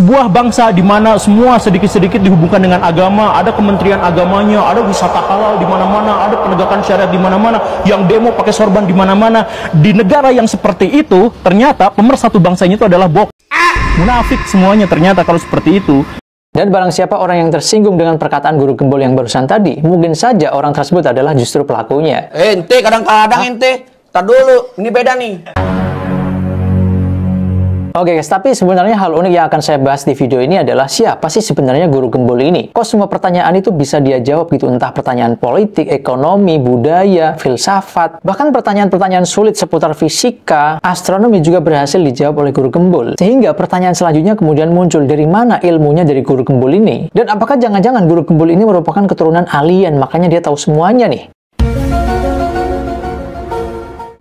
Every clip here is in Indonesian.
sebuah bangsa di mana semua sedikit-sedikit dihubungkan dengan agama, ada kementerian agamanya, ada wisata halal di mana-mana, ada penegakan syariat di mana-mana, yang demo pakai sorban di mana-mana. Di negara yang seperti itu, ternyata pemersatu bangsanya itu adalah bok. Munafik semuanya ternyata kalau seperti itu. Dan barang siapa orang yang tersinggung dengan perkataan guru gembol yang barusan tadi, mungkin saja orang tersebut adalah justru pelakunya. Ente kadang-kadang ente, tar dulu, ini beda nih. Oke okay guys, tapi sebenarnya hal unik yang akan saya bahas di video ini adalah siapa sih sebenarnya guru gembul ini? Kok semua pertanyaan itu bisa dia jawab gitu? Entah pertanyaan politik, ekonomi, budaya, filsafat, bahkan pertanyaan-pertanyaan sulit seputar fisika, astronomi juga berhasil dijawab oleh guru gembul. Sehingga pertanyaan selanjutnya kemudian muncul, dari mana ilmunya dari guru gembul ini? Dan apakah jangan-jangan guru gembul ini merupakan keturunan alien, makanya dia tahu semuanya nih?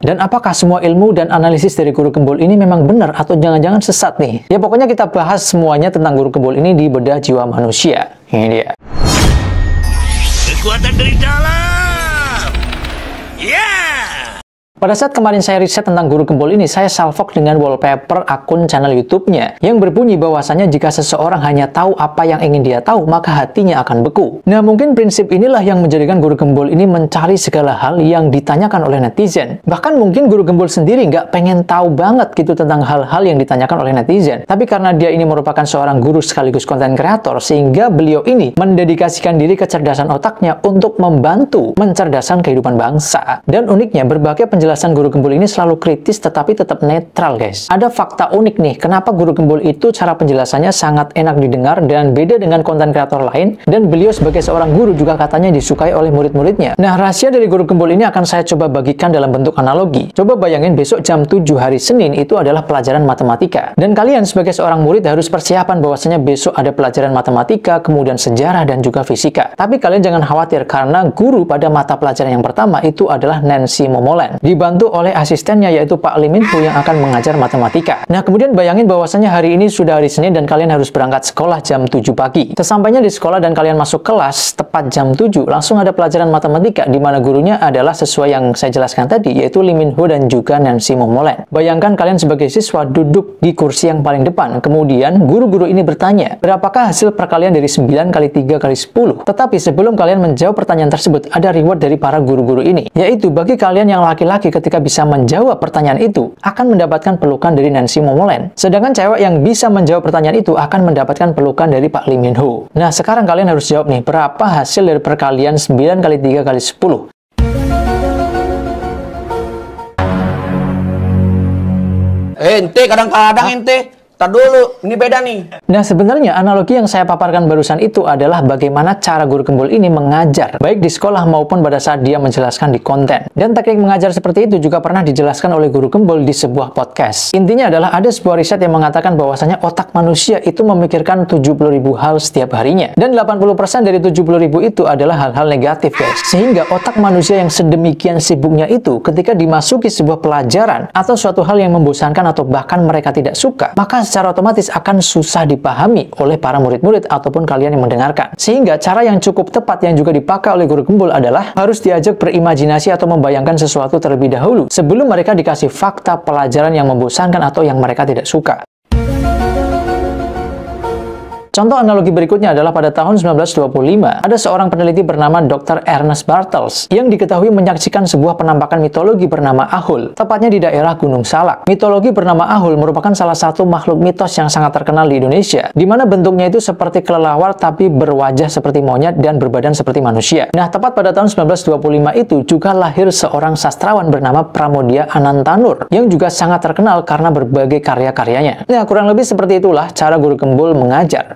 Dan apakah semua ilmu dan analisis dari Guru kembul ini memang benar atau jangan-jangan sesat nih? Ya pokoknya kita bahas semuanya tentang Guru kembul ini di bedah jiwa manusia. Ini dia. Kekuatan dari dalam. Ya. Yeah! Pada saat kemarin saya riset tentang guru gembol ini, saya salfok dengan wallpaper akun channel YouTube-nya yang berbunyi bahwasanya jika seseorang hanya tahu apa yang ingin dia tahu, maka hatinya akan beku. Nah, mungkin prinsip inilah yang menjadikan guru gembol ini mencari segala hal yang ditanyakan oleh netizen. Bahkan mungkin guru gembol sendiri nggak pengen tahu banget gitu tentang hal-hal yang ditanyakan oleh netizen. Tapi karena dia ini merupakan seorang guru sekaligus konten kreator, sehingga beliau ini mendedikasikan diri kecerdasan otaknya untuk membantu mencerdasan kehidupan bangsa. Dan uniknya, berbagai penjelasan penjelasan guru gembul ini selalu kritis tetapi tetap netral guys. Ada fakta unik nih, kenapa guru gembul itu cara penjelasannya sangat enak didengar dan beda dengan konten kreator lain dan beliau sebagai seorang guru juga katanya disukai oleh murid-muridnya. Nah, rahasia dari guru gembul ini akan saya coba bagikan dalam bentuk analogi. Coba bayangin besok jam 7 hari Senin itu adalah pelajaran matematika. Dan kalian sebagai seorang murid harus persiapan bahwasanya besok ada pelajaran matematika, kemudian sejarah dan juga fisika. Tapi kalian jangan khawatir karena guru pada mata pelajaran yang pertama itu adalah Nancy Momolen. Di dibantu oleh asistennya yaitu Pak Liminhu yang akan mengajar matematika. Nah, kemudian bayangin bahwasannya hari ini sudah hari Senin dan kalian harus berangkat sekolah jam 7 pagi. Sesampainya di sekolah dan kalian masuk kelas tepat jam 7, langsung ada pelajaran matematika di mana gurunya adalah sesuai yang saya jelaskan tadi yaitu Liminhu dan juga Nancy Momolen. Bayangkan kalian sebagai siswa duduk di kursi yang paling depan. Kemudian guru-guru ini bertanya, "Berapakah hasil perkalian dari 9 kali 3 kali 10?" Tetapi sebelum kalian menjawab pertanyaan tersebut, ada reward dari para guru-guru ini, yaitu bagi kalian yang laki-laki laki-laki ketika bisa menjawab pertanyaan itu akan mendapatkan pelukan dari Nancy Momolen. Sedangkan cewek yang bisa menjawab pertanyaan itu akan mendapatkan pelukan dari Pak Lee Min Ho. Nah, sekarang kalian harus jawab nih, berapa hasil dari perkalian 9 kali 3 kali 10? Eh, ente kadang-kadang ente Tar dulu, ini beda nih. Nah, sebenarnya analogi yang saya paparkan barusan itu adalah bagaimana cara guru gembul ini mengajar, baik di sekolah maupun pada saat dia menjelaskan di konten. Dan teknik mengajar seperti itu juga pernah dijelaskan oleh guru gembul di sebuah podcast. Intinya adalah ada sebuah riset yang mengatakan bahwasanya otak manusia itu memikirkan 70.000 hal setiap harinya. Dan 80% dari 70.000 itu adalah hal-hal negatif, guys. Sehingga otak manusia yang sedemikian sibuknya itu ketika dimasuki sebuah pelajaran atau suatu hal yang membosankan atau bahkan mereka tidak suka, maka secara otomatis akan susah dipahami oleh para murid-murid ataupun kalian yang mendengarkan. Sehingga cara yang cukup tepat yang juga dipakai oleh guru gembul adalah harus diajak berimajinasi atau membayangkan sesuatu terlebih dahulu sebelum mereka dikasih fakta pelajaran yang membosankan atau yang mereka tidak suka. Contoh analogi berikutnya adalah pada tahun 1925, ada seorang peneliti bernama Dr. Ernest Bartels yang diketahui menyaksikan sebuah penampakan mitologi bernama Ahul, tepatnya di daerah Gunung Salak. Mitologi bernama Ahul merupakan salah satu makhluk mitos yang sangat terkenal di Indonesia, di mana bentuknya itu seperti kelelawar tapi berwajah seperti monyet dan berbadan seperti manusia. Nah, tepat pada tahun 1925 itu juga lahir seorang sastrawan bernama Pramodia Anantanur yang juga sangat terkenal karena berbagai karya-karyanya. Nah, kurang lebih seperti itulah cara Guru Gembul mengajar.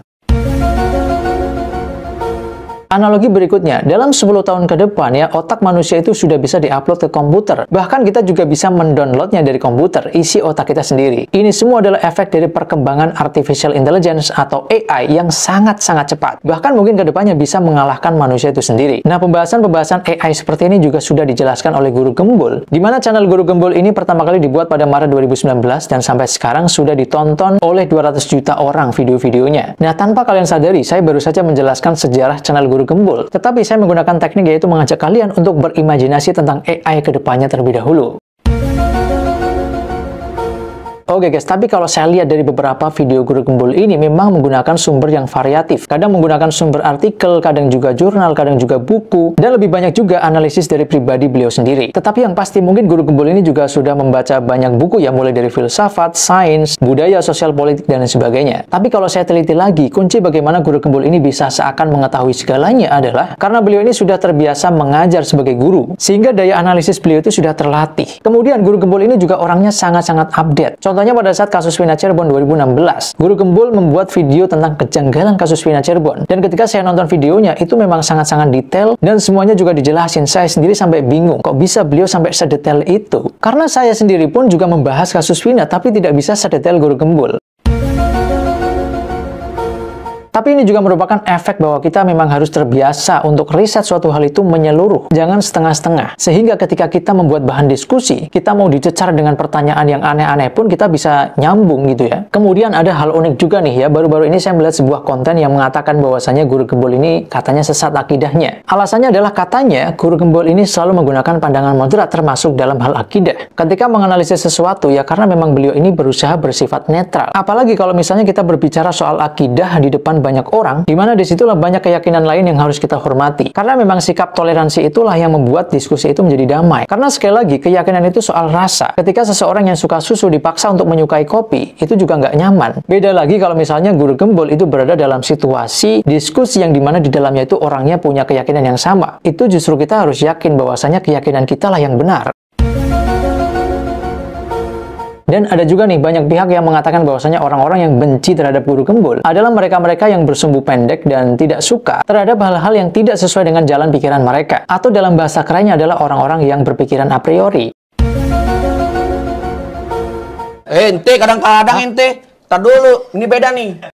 Analogi berikutnya, dalam 10 tahun ke depan ya, otak manusia itu sudah bisa diupload ke komputer. Bahkan kita juga bisa mendownloadnya dari komputer, isi otak kita sendiri. Ini semua adalah efek dari perkembangan artificial intelligence atau AI yang sangat-sangat cepat. Bahkan mungkin ke depannya bisa mengalahkan manusia itu sendiri. Nah, pembahasan-pembahasan AI seperti ini juga sudah dijelaskan oleh Guru Gembul. Di mana channel Guru Gembul ini pertama kali dibuat pada Maret 2019 dan sampai sekarang sudah ditonton oleh 200 juta orang video-videonya. Nah, tanpa kalian sadari, saya baru saja menjelaskan sejarah channel Guru gembul. Tetapi saya menggunakan teknik yaitu mengajak kalian untuk berimajinasi tentang AI kedepannya terlebih dahulu. Oke guys, tapi kalau saya lihat dari beberapa video guru gembul ini memang menggunakan sumber yang variatif. Kadang menggunakan sumber artikel, kadang juga jurnal, kadang juga buku, dan lebih banyak juga analisis dari pribadi beliau sendiri. Tetapi yang pasti mungkin guru gembul ini juga sudah membaca banyak buku ya, mulai dari filsafat, sains, budaya, sosial politik, dan sebagainya. Tapi kalau saya teliti lagi, kunci bagaimana guru gembul ini bisa seakan mengetahui segalanya adalah karena beliau ini sudah terbiasa mengajar sebagai guru, sehingga daya analisis beliau itu sudah terlatih. Kemudian guru gembul ini juga orangnya sangat-sangat update. Contohnya pada saat kasus Vina Cirebon 2016, Guru Gembul membuat video tentang kejanggalan kasus Vina Cirebon. Dan ketika saya nonton videonya, itu memang sangat-sangat detail dan semuanya juga dijelasin. Saya sendiri sampai bingung, kok bisa beliau sampai sedetail itu? Karena saya sendiri pun juga membahas kasus Vina, tapi tidak bisa sedetail Guru Gembul. Tapi ini juga merupakan efek bahwa kita memang harus terbiasa untuk riset suatu hal itu menyeluruh, jangan setengah-setengah. Sehingga ketika kita membuat bahan diskusi, kita mau dicecar dengan pertanyaan yang aneh-aneh pun kita bisa nyambung gitu ya. Kemudian ada hal unik juga nih ya, baru-baru ini saya melihat sebuah konten yang mengatakan bahwasanya guru gembol ini katanya sesat akidahnya. Alasannya adalah katanya guru gembol ini selalu menggunakan pandangan moderat termasuk dalam hal akidah. Ketika menganalisis sesuatu ya karena memang beliau ini berusaha bersifat netral. Apalagi kalau misalnya kita berbicara soal akidah di depan banyak banyak orang, di mana disitulah banyak keyakinan lain yang harus kita hormati. Karena memang sikap toleransi itulah yang membuat diskusi itu menjadi damai. Karena sekali lagi, keyakinan itu soal rasa. Ketika seseorang yang suka susu dipaksa untuk menyukai kopi, itu juga nggak nyaman. Beda lagi kalau misalnya guru gembol itu berada dalam situasi diskusi yang dimana di dalamnya itu orangnya punya keyakinan yang sama. Itu justru kita harus yakin bahwasanya keyakinan kita lah yang benar. Dan ada juga nih banyak pihak yang mengatakan bahwasanya orang-orang yang benci terhadap guru kembul adalah mereka-mereka yang bersumbu pendek dan tidak suka terhadap hal-hal yang tidak sesuai dengan jalan pikiran mereka. Atau dalam bahasa kerennya adalah orang-orang yang berpikiran a priori. Eh, ente kadang-kadang ente, tar dulu, ini beda nih.